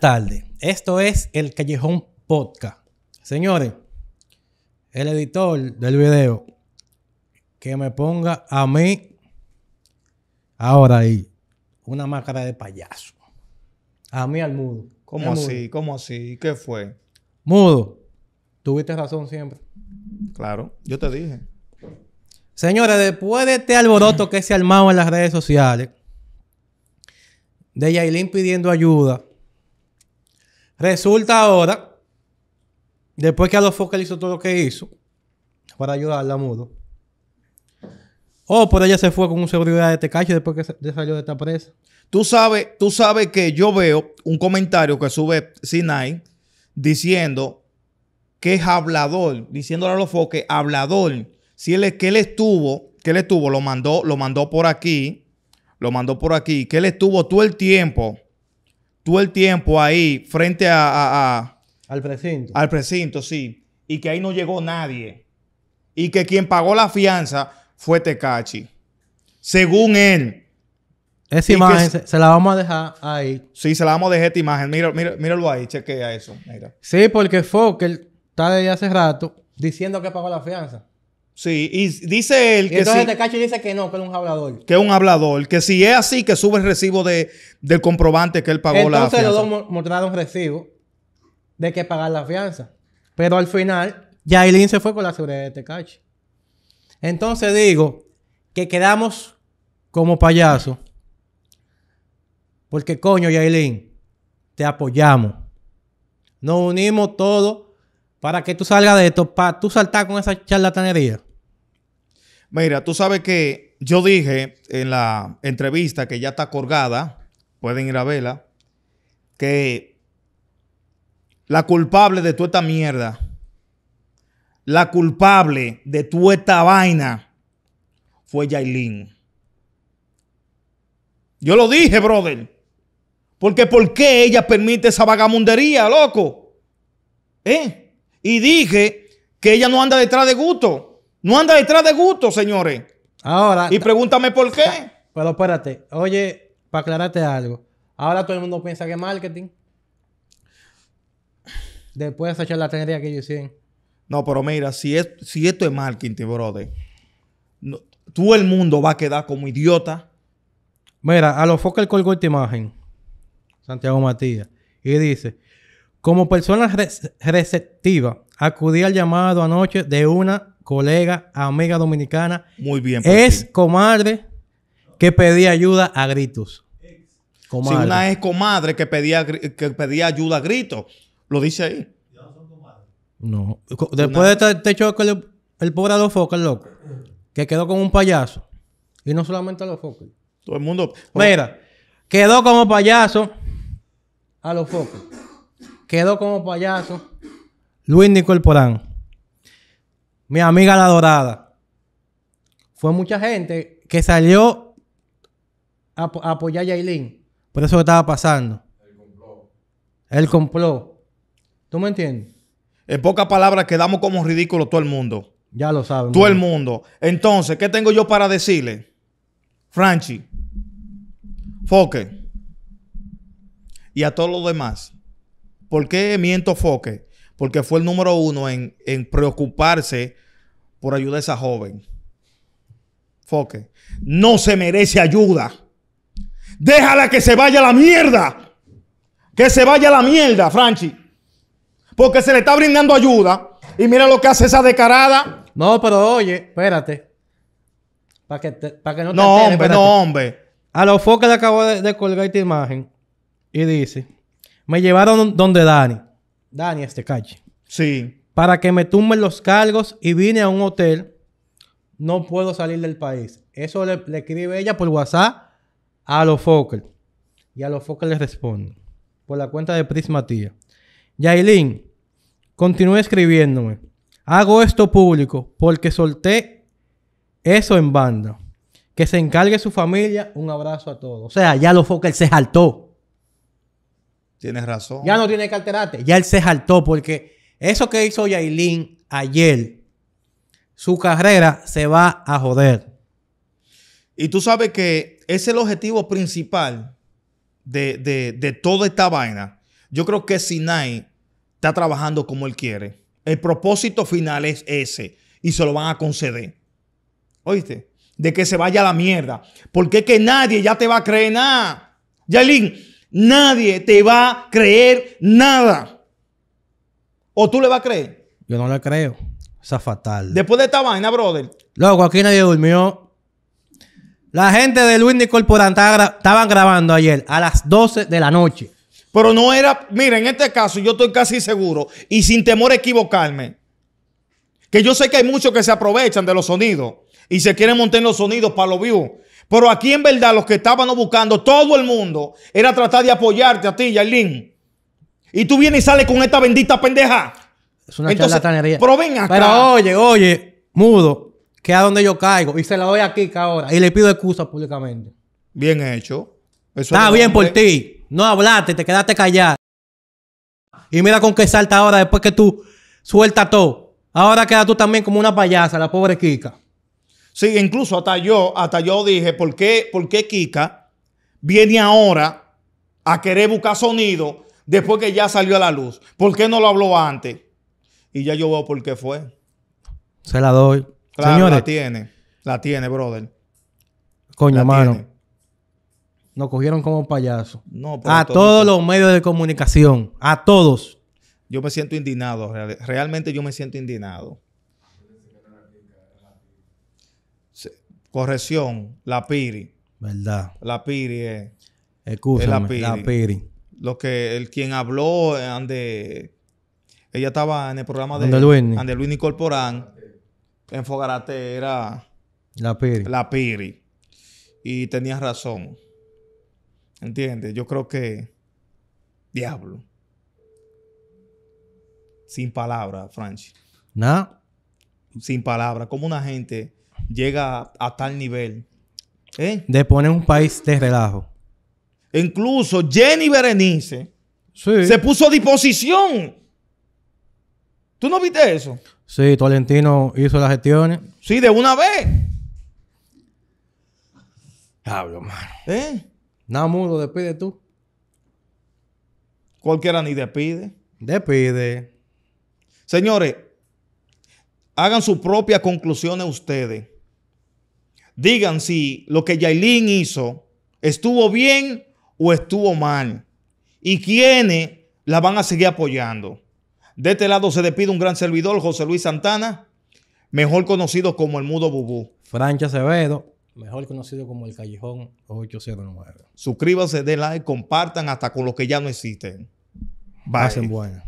tarde. Esto es el Callejón Podcast. Señores, el editor del video que me ponga a mí ahora ahí una máscara de payaso. A mí al mudo. ¿Cómo así? ¿Cómo así? ¿Qué fue? Mudo, tuviste razón siempre. Claro, yo te dije. Señores, después de este alboroto que se ha en las redes sociales, de Yailin pidiendo ayuda, Resulta ahora, después que a los le hizo todo lo que hizo, para ayudarla a Mudo, oh, por ella se fue con un seguridad de este cacho después que se salió de esta presa. Tú sabes, tú sabes que yo veo un comentario que sube Sinai diciendo que es hablador, diciéndole a los foques, hablador. Si él es que él estuvo, que él estuvo, lo mandó, lo mandó por aquí, lo mandó por aquí, que él estuvo todo el tiempo todo el tiempo ahí frente a, al precinto. Al precinto, sí. Y que ahí no llegó nadie. Y que quien pagó la fianza fue Tecachi. Según él. Esa imagen se, la vamos a dejar ahí. Sí, se la vamos a dejar esta imagen. Mira, míralo ahí, chequea eso. Sí, porque Fokker está desde hace rato diciendo que pagó la fianza. Sí, y dice él que. Entonces si, Tecachi dice que no, que es un hablador. Que es un hablador. Que si es así, que sube el recibo de, del comprobante que él pagó la fianza. Entonces los dos mostraron un recibo de que pagar la fianza. Pero al final, Yailin se fue con la seguridad de Tecachi. Entonces digo que quedamos como payasos Porque coño, Yailin, te apoyamos. Nos unimos todos para que tú salgas de esto, para tú saltar con esa charlatanería. Mira, tú sabes que yo dije en la entrevista que ya está colgada, pueden ir a verla, que la culpable de toda esta mierda, la culpable de toda esta vaina fue Yailin. Yo lo dije, brother. Porque ¿por qué ella permite esa vagamundería, loco? ¿Eh? Y dije que ella no anda detrás de gusto. No anda detrás de gusto, señores. Ahora. Y pregúntame por qué. Pero espérate, oye, para aclararte algo. Ahora todo el mundo piensa que es marketing. Después de la charlatanería que yo hicieron. No, pero mira, si, es, si esto es marketing, brother, todo el mundo va a quedar como idiota. Mira, a lo focos el colgó esta imagen, Santiago Matías, y dice: Como persona receptiva, acudí al llamado anoche de una colega, amiga dominicana. Muy bien. Es comadre que pedía ayuda a gritos. Comadre. Si una es comadre que pedía, que pedía ayuda a gritos. Lo dice ahí. No. Después de este, hecho, este el, el pobre a los focos, loco. Que quedó con un payaso. Y no solamente a los focos. Todo el mundo. Mira, quedó como payaso a los focos. Quedó como payaso Luis Porán mi amiga la dorada. Fue mucha gente que salió a, apoyar a Yailin. Por eso que estaba pasando. El complot. El complot. ¿Tú me entiendes? En pocas palabras, quedamos como ridículos todo el mundo. Ya lo saben. Todo el mundo. Entonces, ¿qué tengo yo para decirle? Franchi, Foque y a todos los demás. ¿Por qué miento Foque? porque fue el número uno en, preocuparse por ayudar a esa joven. Foque, no se merece ayuda. Déjala que se vaya a la mierda. Que se vaya a la mierda, Franchi. Porque se le está brindando ayuda. Y mira lo que hace esa descarada. No, pero oye, espérate. Para que, no te No, hombre, no, hombre. A los Foques le acabo de, de colgar esta imagen. Y dice: Me llevaron donde Dani. Dani este calle. Sí. Para que me tumben los cargos y vine a un hotel. No puedo salir del país. Eso le, escribe ella por WhatsApp a los Fokker. Y a los Fokker le responde. Por la cuenta de Prisma Tía. Yailin, continúe escribiéndome. Hago esto público porque solté eso en banda. Que se encargue su familia. Un abrazo a todos. O sea, ya los Fokker se saltó. Tienes razón. Ya no tiene que alterarte. Ya él se saltó porque eso que hizo Yailin ayer, su carrera se va a joder. Y tú sabes que ese es el objetivo principal de, toda esta vaina. Yo creo que Sinai está trabajando como él quiere. El propósito final es ese y se lo van a conceder. ¿Oíste? De que se vaya a la mierda. Porque es que nadie ya te va a creer nada. Yailin, Nadie te va a creer nada. ¿O tú le vas a creer? Yo no le creo. Esa es fatal. Después de esta vaina, brother. Loco, aquí nadie durmió. La gente de Luis Nicol estaban grabando ayer a las 12 de la noche. Pero no era, mira, en este caso yo estoy casi seguro y sin temor a equivocarme, que yo sé que hay muchos que se aprovechan de los sonidos y se quieren montar los sonidos para los vivo. Pero aquí en verdad los que estábamos buscando, todo el mundo, era tratar de apoyarte a ti, Yailin. Y tú vienes y sales con esta bendita pendeja. Es una Pero ven acá. Pero oye, oye, mudo, que a donde yo caigo. Y se la doy aquí ahora. Y le pido excusa públicamente. Bien hecho. Está bien por ti. No hablaste, te quedaste callado. Y mira con qué salta ahora después que tú sueltas todo. Ahora queda tú también como una payasa, la pobre Kika. Sí, incluso hasta yo, hasta yo dije, ¿por qué, ¿por qué Kika viene ahora a querer buscar sonido después que ya salió a la luz? ¿Por qué no lo habló antes? Y ya yo veo por qué fue. Se la doy. Señores. la tiene. La tiene, brother. Coño, mano. Nos cogieron como payaso. No, a todos los medios de comunicación. A todos. Yo me siento indignado. Realmente yo me siento indignado. Corrección, la Piri. ¿Verdad? La Piri es. la, piri. Lo que el quien habló ande. Ella estaba en el programa de Andeluini, Andeluini Corporán. En Fogarate era. La Piri. La Piri. Y tenía razón. ¿Entiendes? Yo creo que. Diablo. Sin palabras, Franchi. Nada. Sin palabras. Como una gente llega a tal nivel. ¿Eh? De poner un país de relajo. Incluso Jenny Berenice se puso a disposición. ¿Tú no viste eso? Sí, Tolentino hizo las gestiones. Sí, de una vez. Hablo, mano. ¿Eh? Nada mudo, despide tú. Cualquiera ni despide. Despide. Señores, hagan sus propias conclusiones ustedes digan si lo que Yailin hizo estuvo bien o estuvo mal y quiénes la van a seguir apoyando. De este lado se despide un gran servidor, José Luis Santana, mejor conocido como el Mudo Bubú. Francha Acevedo, mejor conocido como el Callejón 809. Suscríbanse, den like, compartan hasta con los que ya no existen. Bye. buenas.